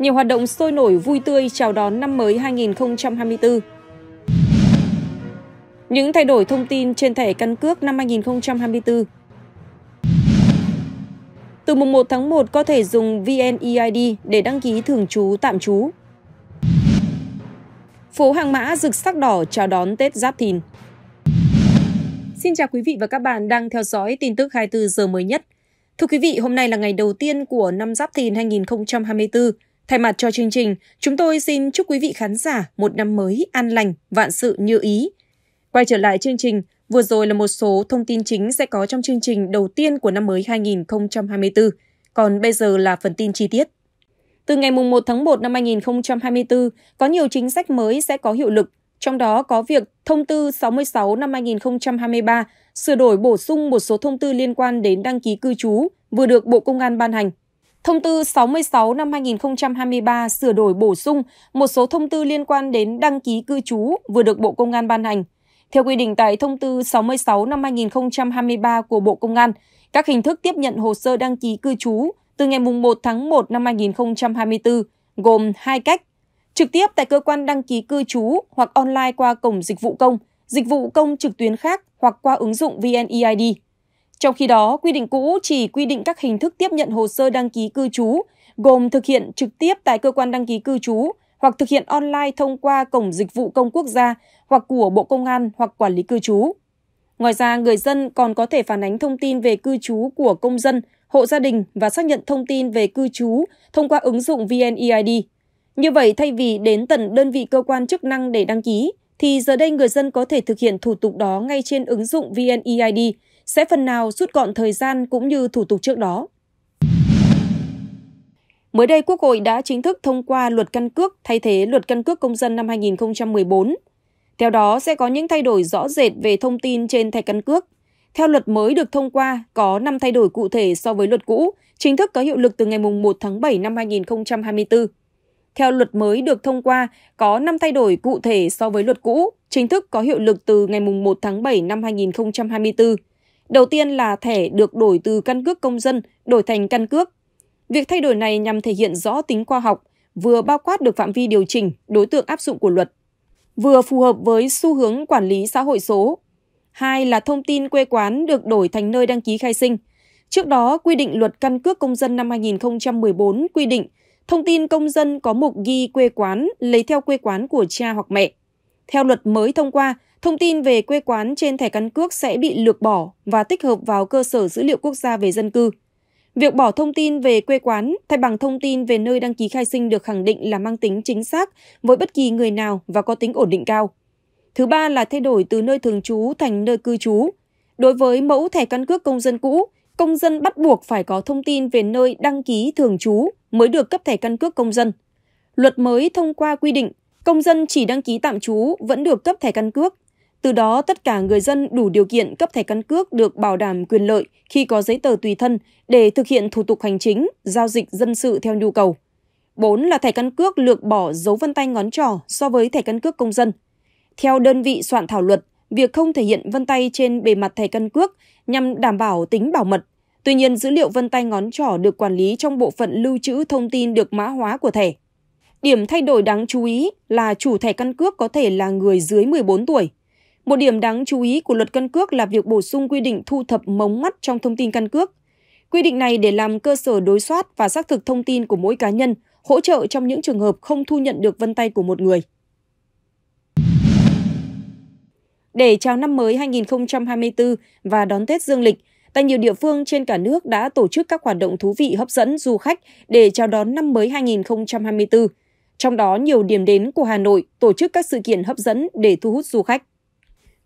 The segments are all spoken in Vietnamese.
nhiều hoạt động sôi nổi vui tươi chào đón năm mới 2024. Những thay đổi thông tin trên thẻ căn cước năm 2024 Từ mùng 1 tháng 1 có thể dùng VNEID để đăng ký thường trú tạm trú. Phố Hàng Mã rực sắc đỏ chào đón Tết Giáp Thìn. Xin chào quý vị và các bạn đang theo dõi tin tức 24 giờ mới nhất. Thưa quý vị, hôm nay là ngày đầu tiên của năm Giáp Thìn 2024. Thay mặt cho chương trình, chúng tôi xin chúc quý vị khán giả một năm mới an lành, vạn sự như ý. Quay trở lại chương trình, vừa rồi là một số thông tin chính sẽ có trong chương trình đầu tiên của năm mới 2024. Còn bây giờ là phần tin chi tiết. Từ ngày 1 tháng 1 năm 2024, có nhiều chính sách mới sẽ có hiệu lực, trong đó có việc Thông tư 66 năm 2023 sửa đổi bổ sung một số thông tư liên quan đến đăng ký cư trú vừa được Bộ Công an ban hành Thông tư 66 năm 2023 sửa đổi bổ sung một số thông tư liên quan đến đăng ký cư trú vừa được Bộ Công an ban hành. Theo quy định tại thông tư 66 năm 2023 của Bộ Công an, các hình thức tiếp nhận hồ sơ đăng ký cư trú từ ngày 1 tháng 1 năm 2024 gồm hai cách: trực tiếp tại cơ quan đăng ký cư trú hoặc online qua cổng dịch vụ công, dịch vụ công trực tuyến khác hoặc qua ứng dụng VNEID. Trong khi đó, quy định cũ chỉ quy định các hình thức tiếp nhận hồ sơ đăng ký cư trú, gồm thực hiện trực tiếp tại cơ quan đăng ký cư trú hoặc thực hiện online thông qua cổng dịch vụ công quốc gia hoặc của Bộ Công an hoặc quản lý cư trú. Ngoài ra, người dân còn có thể phản ánh thông tin về cư trú của công dân, hộ gia đình và xác nhận thông tin về cư trú thông qua ứng dụng VNEID. Như vậy, thay vì đến tận đơn vị cơ quan chức năng để đăng ký, thì giờ đây người dân có thể thực hiện thủ tục đó ngay trên ứng dụng VNEID sẽ phần nào rút gọn thời gian cũng như thủ tục trước đó. Mới đây, Quốc hội đã chính thức thông qua luật căn cước thay thế luật căn cước công dân năm 2014. Theo đó, sẽ có những thay đổi rõ rệt về thông tin trên thẻ căn cước. Theo luật mới được thông qua, có 5 thay đổi cụ thể so với luật cũ, chính thức có hiệu lực từ ngày 1 tháng 7 năm 2024. Theo luật mới được thông qua, có 5 thay đổi cụ thể so với luật cũ, chính thức có hiệu lực từ ngày 1 tháng 7 năm 2024. Đầu tiên là thẻ được đổi từ căn cước công dân đổi thành căn cước. Việc thay đổi này nhằm thể hiện rõ tính khoa học, vừa bao quát được phạm vi điều chỉnh, đối tượng áp dụng của luật, vừa phù hợp với xu hướng quản lý xã hội số. Hai là thông tin quê quán được đổi thành nơi đăng ký khai sinh. Trước đó, quy định luật căn cước công dân năm 2014 quy định thông tin công dân có mục ghi quê quán lấy theo quê quán của cha hoặc mẹ. Theo luật mới thông qua, thông tin về quê quán trên thẻ căn cước sẽ bị lược bỏ và tích hợp vào cơ sở dữ liệu quốc gia về dân cư. Việc bỏ thông tin về quê quán thay bằng thông tin về nơi đăng ký khai sinh được khẳng định là mang tính chính xác với bất kỳ người nào và có tính ổn định cao. Thứ ba là thay đổi từ nơi thường trú thành nơi cư trú. Đối với mẫu thẻ căn cước công dân cũ, công dân bắt buộc phải có thông tin về nơi đăng ký thường trú mới được cấp thẻ căn cước công dân. Luật mới thông qua quy định Công dân chỉ đăng ký tạm trú vẫn được cấp thẻ căn cước. Từ đó, tất cả người dân đủ điều kiện cấp thẻ căn cước được bảo đảm quyền lợi khi có giấy tờ tùy thân để thực hiện thủ tục hành chính, giao dịch dân sự theo nhu cầu. 4 là thẻ căn cước lược bỏ dấu vân tay ngón trỏ so với thẻ căn cước công dân. Theo đơn vị soạn thảo luật, việc không thể hiện vân tay trên bề mặt thẻ căn cước nhằm đảm bảo tính bảo mật. Tuy nhiên, dữ liệu vân tay ngón trỏ được quản lý trong bộ phận lưu trữ thông tin được mã hóa của thẻ. Điểm thay đổi đáng chú ý là chủ thẻ căn cước có thể là người dưới 14 tuổi. Một điểm đáng chú ý của luật căn cước là việc bổ sung quy định thu thập mống mắt trong thông tin căn cước. Quy định này để làm cơ sở đối soát và xác thực thông tin của mỗi cá nhân, hỗ trợ trong những trường hợp không thu nhận được vân tay của một người. Để chào năm mới 2024 và đón Tết Dương lịch, tại nhiều địa phương trên cả nước đã tổ chức các hoạt động thú vị hấp dẫn du khách để chào đón năm mới 2024 trong đó nhiều điểm đến của Hà Nội tổ chức các sự kiện hấp dẫn để thu hút du khách.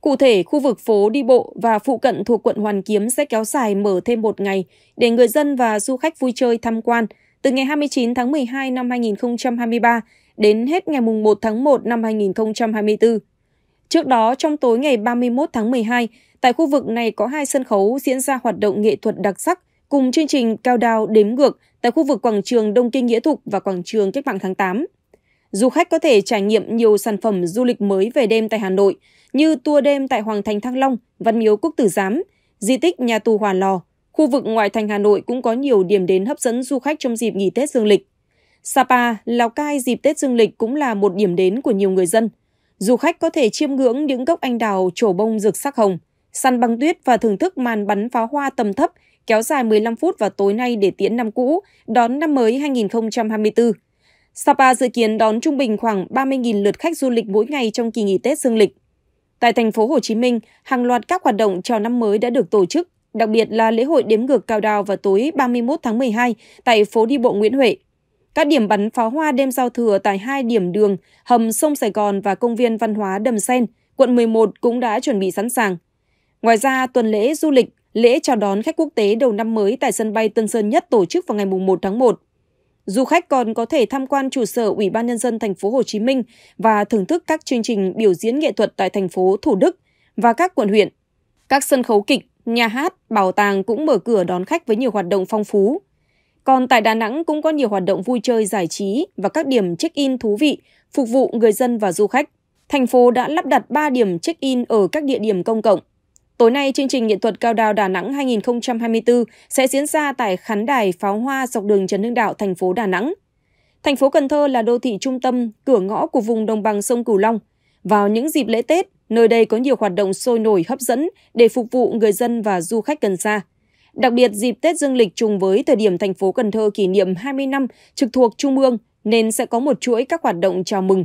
Cụ thể, khu vực phố đi bộ và phụ cận thuộc quận Hoàn Kiếm sẽ kéo dài mở thêm một ngày để người dân và du khách vui chơi tham quan từ ngày 29 tháng 12 năm 2023 đến hết ngày 1 tháng 1 năm 2024. Trước đó, trong tối ngày 31 tháng 12, tại khu vực này có hai sân khấu diễn ra hoạt động nghệ thuật đặc sắc cùng chương trình cao đao đếm ngược tại khu vực quảng trường Đông Kinh Nghĩa Thục và quảng trường Cách mạng tháng 8 du khách có thể trải nghiệm nhiều sản phẩm du lịch mới về đêm tại Hà Nội như tour đêm tại Hoàng thành Thăng Long, Văn miếu Quốc tử Giám, di tích nhà tù Hòa Lò. Khu vực ngoại thành Hà Nội cũng có nhiều điểm đến hấp dẫn du khách trong dịp nghỉ Tết dương lịch. Sapa, Lào Cai dịp Tết dương lịch cũng là một điểm đến của nhiều người dân. Du khách có thể chiêm ngưỡng những gốc anh đào trổ bông rực sắc hồng, săn băng tuyết và thưởng thức màn bắn pháo hoa tầm thấp kéo dài 15 phút vào tối nay để tiễn năm cũ, đón năm mới 2024. Sapa dự kiến đón trung bình khoảng 30.000 lượt khách du lịch mỗi ngày trong kỳ nghỉ Tết dương lịch. Tại thành phố Hồ Chí Minh, hàng loạt các hoạt động chào năm mới đã được tổ chức, đặc biệt là lễ hội đếm ngược cao đao vào tối 31 tháng 12 tại phố đi bộ Nguyễn Huệ. Các điểm bắn pháo hoa đêm giao thừa tại hai điểm đường, hầm sông Sài Gòn và công viên văn hóa Đầm Sen, quận 11 cũng đã chuẩn bị sẵn sàng. Ngoài ra, tuần lễ du lịch, lễ chào đón khách quốc tế đầu năm mới tại sân bay Tân Sơn Nhất tổ chức vào ngày 1 tháng 1 Du khách còn có thể tham quan trụ sở Ủy ban nhân dân thành phố Hồ Chí Minh và thưởng thức các chương trình biểu diễn nghệ thuật tại thành phố Thủ Đức và các quận huyện. Các sân khấu kịch, nhà hát, bảo tàng cũng mở cửa đón khách với nhiều hoạt động phong phú. Còn tại Đà Nẵng cũng có nhiều hoạt động vui chơi giải trí và các điểm check-in thú vị phục vụ người dân và du khách. Thành phố đã lắp đặt 3 điểm check-in ở các địa điểm công cộng Tối nay, chương trình nghệ thuật cao đao Đà Nẵng 2024 sẽ diễn ra tại khán đài pháo hoa dọc đường Trần Hưng Đạo, thành phố Đà Nẵng. Thành phố Cần Thơ là đô thị trung tâm, cửa ngõ của vùng đồng bằng sông Cửu Long. Vào những dịp lễ Tết, nơi đây có nhiều hoạt động sôi nổi hấp dẫn để phục vụ người dân và du khách gần xa. Đặc biệt, dịp Tết dương lịch trùng với thời điểm thành phố Cần Thơ kỷ niệm 20 năm trực thuộc Trung ương nên sẽ có một chuỗi các hoạt động chào mừng,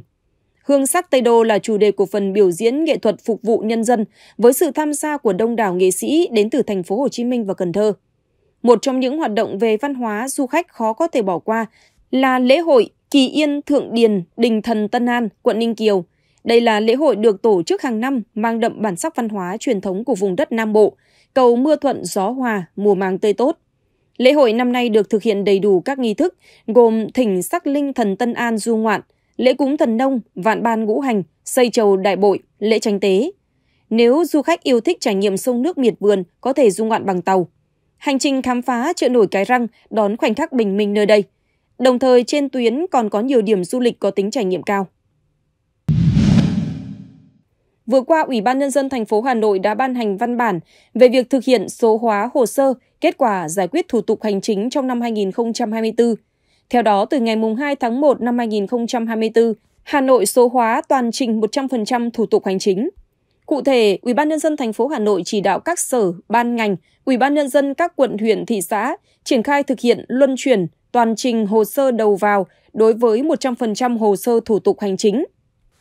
Hương sắc Tây Đô là chủ đề của phần biểu diễn nghệ thuật phục vụ nhân dân với sự tham gia của đông đảo nghệ sĩ đến từ thành phố Hồ Chí Minh và Cần Thơ. Một trong những hoạt động về văn hóa du khách khó có thể bỏ qua là lễ hội Kỳ Yên Thượng Điền, Đình Thần Tân An, quận Ninh Kiều. Đây là lễ hội được tổ chức hàng năm mang đậm bản sắc văn hóa truyền thống của vùng đất Nam Bộ, cầu mưa thuận gió hòa, mùa màng tươi tốt. Lễ hội năm nay được thực hiện đầy đủ các nghi thức, gồm thỉnh sắc linh thần Tân An du ngoạn – lễ cúng thần nông, vạn ban ngũ hành, xây trầu đại bội, lễ tranh tế. Nếu du khách yêu thích trải nghiệm sông nước miệt vườn, có thể du ngoạn bằng tàu. Hành trình khám phá chợ nổi cái răng đón khoảnh khắc bình minh nơi đây. Đồng thời trên tuyến còn có nhiều điểm du lịch có tính trải nghiệm cao. Vừa qua, Ủy ban Nhân dân thành phố Hà Nội đã ban hành văn bản về việc thực hiện số hóa hồ sơ kết quả giải quyết thủ tục hành chính trong năm 2024 theo đó, từ ngày 2 tháng 1 năm 2024, Hà Nội số hóa toàn trình 100% thủ tục hành chính. Cụ thể, UBND thành phố Hà Nội chỉ đạo các sở, ban ngành, UBND các quận, huyện, thị xã triển khai thực hiện luân chuyển toàn trình hồ sơ đầu vào đối với 100% hồ sơ thủ tục hành chính.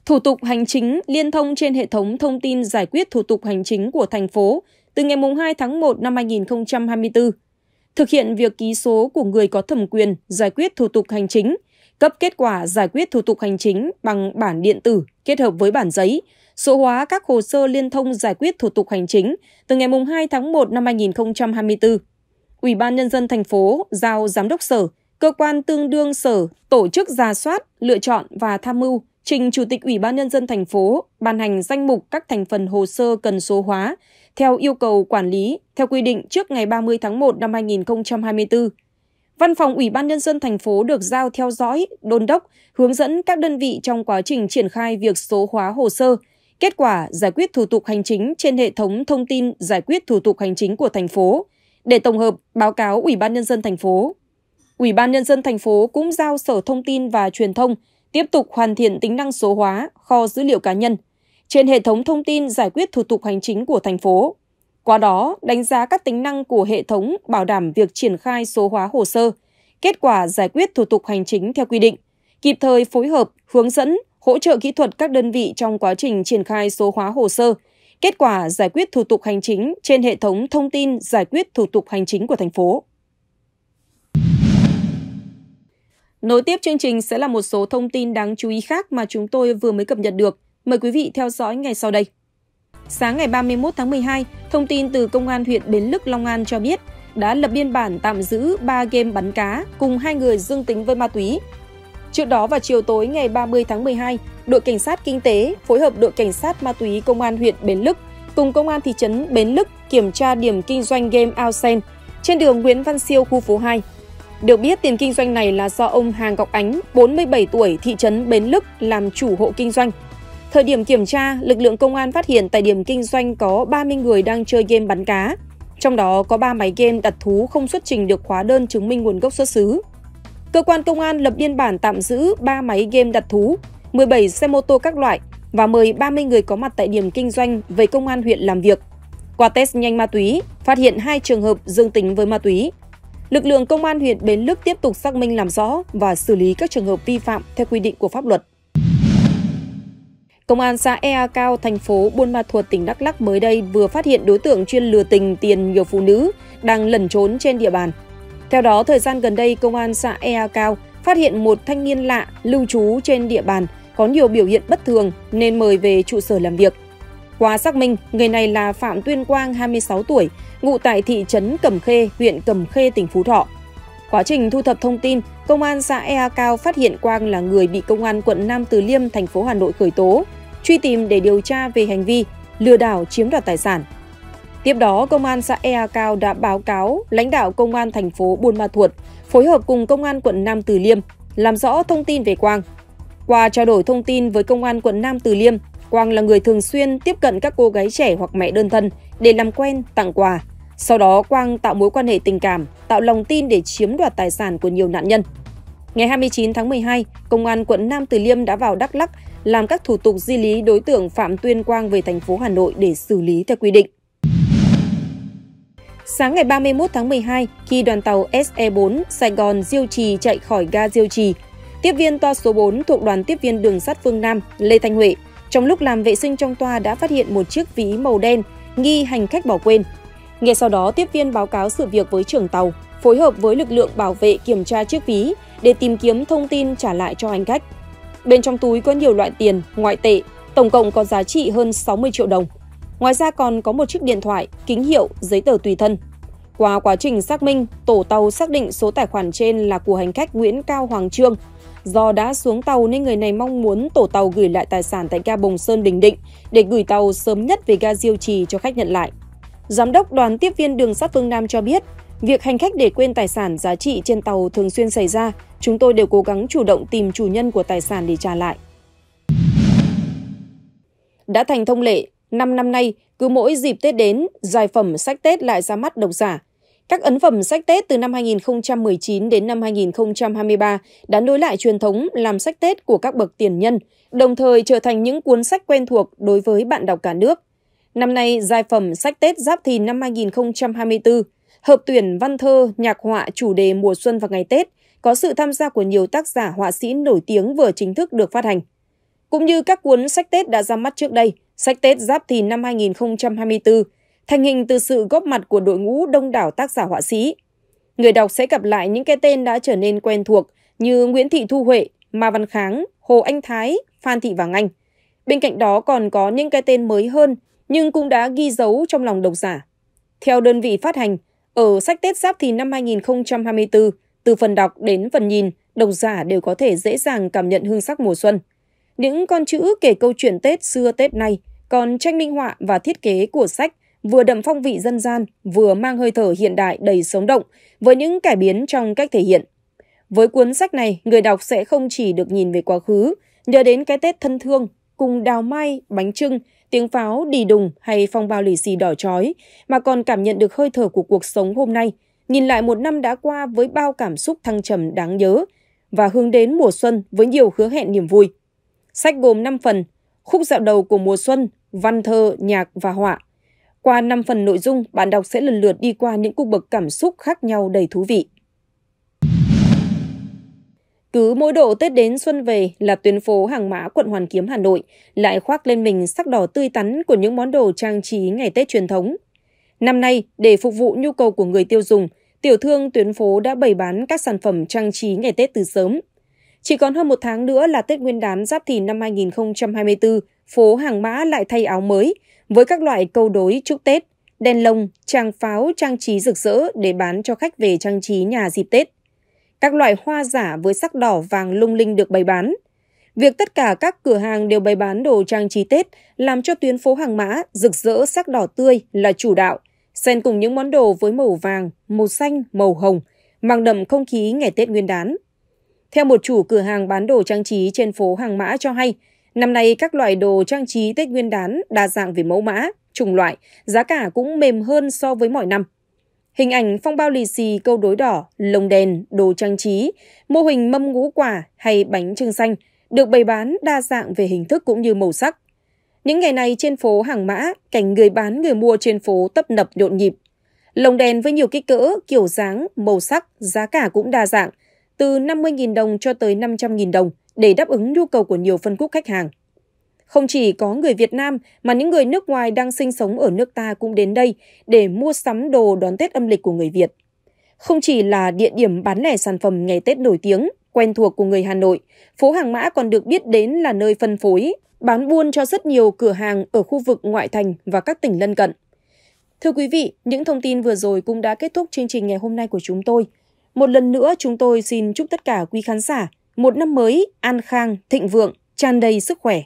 Thủ tục hành chính liên thông trên hệ thống thông tin giải quyết thủ tục hành chính của thành phố từ ngày 2 tháng 1 năm 2024 thực hiện việc ký số của người có thẩm quyền giải quyết thủ tục hành chính, cấp kết quả giải quyết thủ tục hành chính bằng bản điện tử kết hợp với bản giấy, số hóa các hồ sơ liên thông giải quyết thủ tục hành chính từ ngày 2 tháng 1 năm 2024. Ủy ban Nhân dân thành phố giao Giám đốc Sở, cơ quan tương đương Sở tổ chức ra soát, lựa chọn và tham mưu trình Chủ tịch Ủy ban Nhân dân thành phố ban hành danh mục các thành phần hồ sơ cần số hóa, theo yêu cầu quản lý theo quy định trước ngày 30 tháng 1 năm 2024. Văn phòng Ủy ban nhân dân thành phố được giao theo dõi, đôn đốc, hướng dẫn các đơn vị trong quá trình triển khai việc số hóa hồ sơ, kết quả giải quyết thủ tục hành chính trên hệ thống thông tin giải quyết thủ tục hành chính của thành phố để tổng hợp báo cáo Ủy ban nhân dân thành phố. Ủy ban nhân dân thành phố cũng giao Sở Thông tin và Truyền thông tiếp tục hoàn thiện tính năng số hóa kho dữ liệu cá nhân trên hệ thống thông tin giải quyết thủ tục hành chính của thành phố. Qua đó, đánh giá các tính năng của hệ thống bảo đảm việc triển khai số hóa hồ sơ, kết quả giải quyết thủ tục hành chính theo quy định, kịp thời phối hợp, hướng dẫn, hỗ trợ kỹ thuật các đơn vị trong quá trình triển khai số hóa hồ sơ, kết quả giải quyết thủ tục hành chính trên hệ thống thông tin giải quyết thủ tục hành chính của thành phố. Nối tiếp chương trình sẽ là một số thông tin đáng chú ý khác mà chúng tôi vừa mới cập nhật được – Mời quý vị theo dõi ngày sau đây. Sáng ngày 31 tháng 12, thông tin từ Công an huyện Bến Lức, Long An cho biết đã lập biên bản tạm giữ 3 game bắn cá cùng hai người dương tính với ma túy. Trước đó vào chiều tối ngày 30 tháng 12, đội cảnh sát kinh tế phối hợp đội cảnh sát ma túy công an huyện Bến Lức cùng công an thị trấn Bến Lức kiểm tra điểm kinh doanh game ao sen trên đường Nguyễn Văn Siêu khu phố 2. Được biết tiền kinh doanh này là do ông Hàng Ngọc Ánh, 47 tuổi, thị trấn Bến Lức làm chủ hộ kinh doanh. Thời điểm kiểm tra, lực lượng công an phát hiện tại điểm kinh doanh có 30 người đang chơi game bắn cá. Trong đó có 3 máy game đặt thú không xuất trình được hóa đơn chứng minh nguồn gốc xuất xứ. Cơ quan công an lập biên bản tạm giữ 3 máy game đặt thú, 17 xe mô tô các loại và mời 30 người có mặt tại điểm kinh doanh về công an huyện làm việc. Qua test nhanh ma túy, phát hiện hai trường hợp dương tính với ma túy. Lực lượng công an huyện Bến Lức tiếp tục xác minh làm rõ và xử lý các trường hợp vi phạm theo quy định của pháp luật. Công an xã Ea Cao, thành phố Buôn Ma Thuột, tỉnh Đắk Lắc mới đây vừa phát hiện đối tượng chuyên lừa tình tiền nhiều phụ nữ đang lẩn trốn trên địa bàn. Theo đó, thời gian gần đây, công an xã Ea Cao phát hiện một thanh niên lạ lưu trú trên địa bàn có nhiều biểu hiện bất thường nên mời về trụ sở làm việc. Qua xác minh, người này là Phạm Tuyên Quang, 26 tuổi, ngụ tại thị trấn Cẩm Khê, huyện Cẩm Khê, tỉnh Phú Thọ. Quá trình thu thập thông tin, công an xã Ea Cao phát hiện Quang là người bị công an quận Nam Từ Liêm, thành phố Hà Nội khởi tố truy tìm để điều tra về hành vi lừa đảo chiếm đoạt tài sản. Tiếp đó, công an xã Ea Cao đã báo cáo lãnh đạo công an thành phố Buôn Ma Thuột phối hợp cùng công an quận Nam Từ Liêm làm rõ thông tin về Quang. Qua trao đổi thông tin với công an quận Nam Từ Liêm, Quang là người thường xuyên tiếp cận các cô gái trẻ hoặc mẹ đơn thân để làm quen, tặng quà. Sau đó Quang tạo mối quan hệ tình cảm, tạo lòng tin để chiếm đoạt tài sản của nhiều nạn nhân. Ngày 29 tháng 12, Công an quận Nam Từ Liêm đã vào Đắk Lắc làm các thủ tục di lý đối tượng Phạm Tuyên Quang về thành phố Hà Nội để xử lý theo quy định. Sáng ngày 31 tháng 12, khi đoàn tàu SE4 Sài Gòn Diêu Trì chạy khỏi ga Diêu Trì, tiếp viên toa số 4 thuộc đoàn tiếp viên đường sắt phương Nam Lê Thanh Huệ trong lúc làm vệ sinh trong toa đã phát hiện một chiếc ví màu đen nghi hành khách bỏ quên. Ngay sau đó, tiếp viên báo cáo sự việc với trưởng tàu, phối hợp với lực lượng bảo vệ kiểm tra chiếc ví để tìm kiếm thông tin trả lại cho hành khách. Bên trong túi có nhiều loại tiền, ngoại tệ, tổng cộng có giá trị hơn 60 triệu đồng. Ngoài ra còn có một chiếc điện thoại, kính hiệu, giấy tờ tùy thân. Qua quá trình xác minh, tổ tàu xác định số tài khoản trên là của hành khách Nguyễn Cao Hoàng Trương. Do đã xuống tàu nên người này mong muốn tổ tàu gửi lại tài sản tại ga Bồng Sơn Bình Định để gửi tàu sớm nhất về ga Diêu Trì cho khách nhận lại. Giám đốc đoàn tiếp viên đường sắt phương Nam cho biết, Việc hành khách để quên tài sản giá trị trên tàu thường xuyên xảy ra, chúng tôi đều cố gắng chủ động tìm chủ nhân của tài sản để trả lại. Đã thành thông lệ, 5 năm nay, cứ mỗi dịp Tết đến, giải phẩm sách Tết lại ra mắt độc giả. Các ấn phẩm sách Tết từ năm 2019 đến năm 2023 đã nối lại truyền thống làm sách Tết của các bậc tiền nhân, đồng thời trở thành những cuốn sách quen thuộc đối với bạn đọc cả nước. Năm nay, giải phẩm sách Tết Giáp Thìn năm 2024 Hợp tuyển văn thơ, nhạc họa chủ đề mùa xuân và ngày Tết có sự tham gia của nhiều tác giả họa sĩ nổi tiếng vừa chính thức được phát hành. Cũng như các cuốn sách Tết đã ra mắt trước đây, sách Tết Giáp Thìn năm 2024 thành hình từ sự góp mặt của đội ngũ đông đảo tác giả họa sĩ. Người đọc sẽ gặp lại những cái tên đã trở nên quen thuộc như Nguyễn Thị Thu Huệ, Ma Văn Kháng, Hồ Anh Thái, Phan Thị Vàng Anh. Bên cạnh đó còn có những cái tên mới hơn nhưng cũng đã ghi dấu trong lòng độc giả. Theo đơn vị phát hành, ở sách Tết Giáp thì năm 2024, từ phần đọc đến phần nhìn, độc giả đều có thể dễ dàng cảm nhận hương sắc mùa xuân. Những con chữ kể câu chuyện Tết xưa Tết nay, còn tranh minh họa và thiết kế của sách vừa đậm phong vị dân gian, vừa mang hơi thở hiện đại đầy sống động, với những cải biến trong cách thể hiện. Với cuốn sách này, người đọc sẽ không chỉ được nhìn về quá khứ, nhớ đến cái Tết thân thương cùng đào mai, bánh trưng, tiếng pháo, đi đùng hay phong bao lì xì đỏ chói mà còn cảm nhận được hơi thở của cuộc sống hôm nay. Nhìn lại một năm đã qua với bao cảm xúc thăng trầm đáng nhớ và hướng đến mùa xuân với nhiều hứa hẹn niềm vui. Sách gồm 5 phần, khúc dạo đầu của mùa xuân, văn thơ, nhạc và họa. Qua 5 phần nội dung, bạn đọc sẽ lần lượt đi qua những cung bậc cảm xúc khác nhau đầy thú vị. Cứ mỗi độ Tết đến xuân về là tuyến phố hàng mã quận Hoàn Kiếm Hà Nội lại khoác lên mình sắc đỏ tươi tắn của những món đồ trang trí ngày Tết truyền thống. Năm nay, để phục vụ nhu cầu của người tiêu dùng, tiểu thương tuyến phố đã bày bán các sản phẩm trang trí ngày Tết từ sớm. Chỉ còn hơn một tháng nữa là Tết Nguyên đán Giáp Thìn năm 2024, phố Hàng Mã lại thay áo mới với các loại câu đối chúc Tết, đèn lồng, trang pháo, trang trí rực rỡ để bán cho khách về trang trí nhà dịp Tết. Các loại hoa giả với sắc đỏ vàng lung linh được bày bán. Việc tất cả các cửa hàng đều bày bán đồ trang trí Tết làm cho tuyến phố hàng mã rực rỡ sắc đỏ tươi là chủ đạo, xen cùng những món đồ với màu vàng, màu xanh, màu hồng, mang đậm không khí ngày Tết Nguyên đán. Theo một chủ cửa hàng bán đồ trang trí trên phố Hàng Mã cho hay, năm nay các loại đồ trang trí Tết Nguyên đán đa dạng về mẫu mã, chủng loại, giá cả cũng mềm hơn so với mọi năm. Hình ảnh phong bao lì xì câu đối đỏ, lồng đèn, đồ trang trí, mô hình mâm ngũ quả hay bánh trưng xanh được bày bán đa dạng về hình thức cũng như màu sắc. Những ngày này trên phố Hàng Mã, cảnh người bán người mua trên phố tấp nập nhộn nhịp. Lồng đèn với nhiều kích cỡ, kiểu dáng, màu sắc, giá cả cũng đa dạng, từ 50.000 đồng cho tới 500.000 đồng để đáp ứng nhu cầu của nhiều phân khúc khách hàng. Không chỉ có người Việt Nam mà những người nước ngoài đang sinh sống ở nước ta cũng đến đây để mua sắm đồ đón Tết âm lịch của người Việt. Không chỉ là địa điểm bán lẻ sản phẩm ngày Tết nổi tiếng, quen thuộc của người Hà Nội, phố Hàng Mã còn được biết đến là nơi phân phối, bán buôn cho rất nhiều cửa hàng ở khu vực ngoại thành và các tỉnh lân cận. Thưa quý vị, những thông tin vừa rồi cũng đã kết thúc chương trình ngày hôm nay của chúng tôi. Một lần nữa chúng tôi xin chúc tất cả quý khán giả một năm mới an khang, thịnh vượng, tràn đầy sức khỏe.